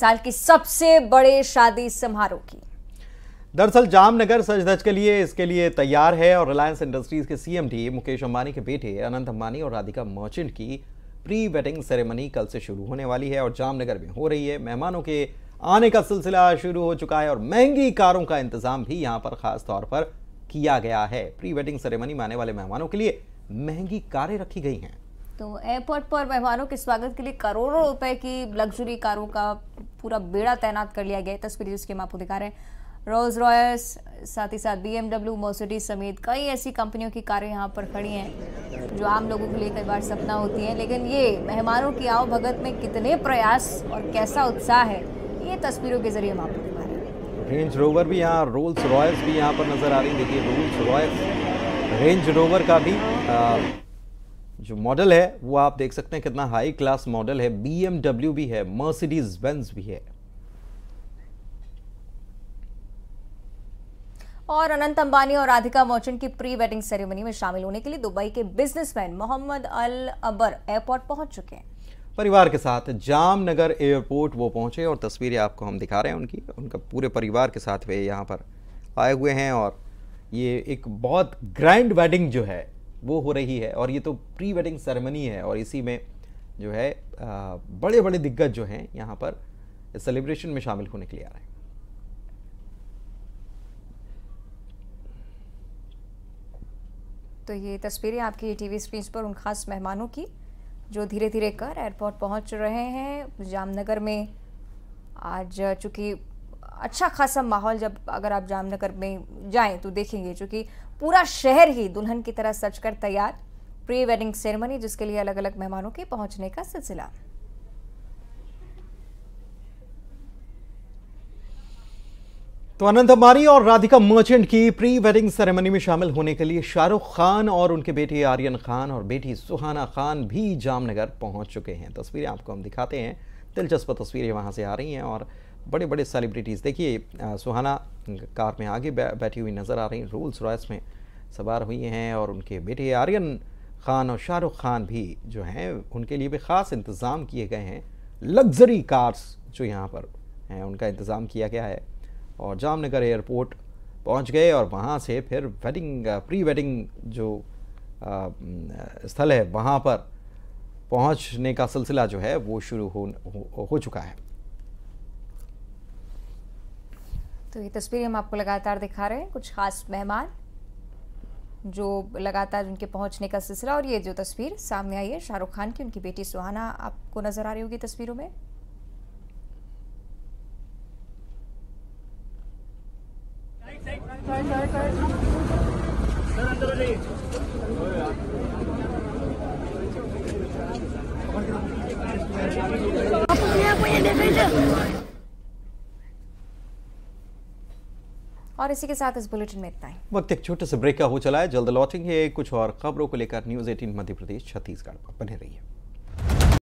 साल की सबसे बड़े शादी समारोह की दरअसल जामनगर सज धज के लिए इसके लिए तैयार है और रिलायंस इंडस्ट्रीज के सीएमडी मुकेश अंबानी के बेटे अनंत अंबानी और राधिका मर्चेंट की प्री वेडिंग सेरेमनी कल से शुरू होने वाली है और जामनगर में हो रही है मेहमानों के आने का सिलसिला शुरू हो चुका है और महंगी कारों का इंतजाम भी यहाँ पर खास तौर पर किया गया है प्री वेडिंग सेरेमनी में आने वाले मेहमानों के लिए महंगी कारें रखी गई हैं तो एयरपोर्ट पर मेहमानों के स्वागत के लिए करोड़ों रुपए की लग्जरी कारों का पूरा बेड़ा तैनात कर लिया गया तस्वीरें जिसके हम आपको दिखा रहे हैं रोल्स रॉयस साथ ही साथ बी एमडब्ल्यू मोसडी समेत कई ऐसी कंपनियों की कारें यहाँ पर खड़ी हैं जो आम लोगों के लिए कई बार सपना होती हैं लेकिन ये मेहमानों की आव भगत में कितने प्रयास और कैसा उत्साह है ये तस्वीरों के जरिए हम आपको दिखा रहे हैं रेंज रोवर भी यहाँ रोल्स रॉयस भी यहाँ पर नजर आ रही देखिए रोल्स रॉयस रेंज रोवर का भी जो मॉडल है वो आप देख सकते हैं कितना हाई क्लास मॉडल है बीएमडब्ल्यू भी है मर्सिडीज बेंज भी है और अनंत अंबानी और राधिका मोचन की प्री वेडिंग सेरेमनी में शामिल होने के लिए दुबई के बिजनेसमैन मोहम्मद अल अबर एयरपोर्ट पहुंच चुके हैं परिवार के साथ जामनगर एयरपोर्ट वो पहुंचे और तस्वीरें आपको हम दिखा रहे हैं उनकी उनका पूरे परिवार के साथ वे यहाँ पर आए हुए हैं और ये एक बहुत ग्रैंड वेडिंग जो है वो हो रही है और ये तो प्री वेडिंग सेरेमनी है और इसी में जो है बड़े बड़े दिग्गज जो हैं यहाँ पर सेलिब्रेशन में शामिल होने के लिए आ रहे हैं तो ये तस्वीरें आपकी टीवी स्क्रीन पर उन खास मेहमानों की जो धीरे धीरे कर एयरपोर्ट पहुंच रहे हैं जामनगर में आज चूँकि अच्छा खासा माहौल जब अगर आप जामनगर में जाएं तो देखेंगे क्योंकि पूरा शहर ही दुल्हन की तरह सच कर तैयार प्री वेडिंग सेरेमनी जिसके लिए अलग अलग मेहमानों के पहुंचने का सिलसिला तो अनंत अमारी और राधिका मर्चेंट की प्री वेडिंग सेरेमनी में शामिल होने के लिए शाहरुख खान और उनके बेटे आर्यन खान और बेटी सुहाना खान भी जामनगर पहुंच चुके हैं तस्वीरें आपको हम दिखाते हैं दिलचस्प तस्वीरें वहां से आ रही हैं और बड़े बड़े सेलिब्रिटीज़ देखिए सुहाना कार में आगे बै, बैठी हुई नज़र आ रही रोल्स रॉयस में सवार हुई हैं और उनके बेटे आर्यन खान और शाहरुख खान भी जो हैं उनके लिए भी ख़ास इंतज़ाम किए गए हैं लग्जरी कार्स जो यहाँ पर हैं उनका इंतज़ाम किया गया है और जामनगर एयरपोर्ट पहुँच गए और वहाँ से फिर वेडिंग प्री वेडिंग जो आ, स्थल है वहाँ पर पहुँचने का सिलसिला जो है वो शुरू हो, हो, हो चुका है तो ये तस्वीरें हम आपको लगातार दिखा रहे हैं कुछ खास मेहमान जो लगातार उनके पहुंचने का सिलसिला और ये जो तस्वीर सामने आई है शाहरुख खान की उनकी बेटी सुहाना आपको नज़र आ रही होगी तस्वीरों में और इसी के साथ इस बुलेटिन में इतना ही वक्त एक छोटे से ब्रेक का हो चला है जल्द लौटेंगे कुछ और खबरों को लेकर न्यूज एटीन मध्य प्रदेश छत्तीसगढ़ बने रही है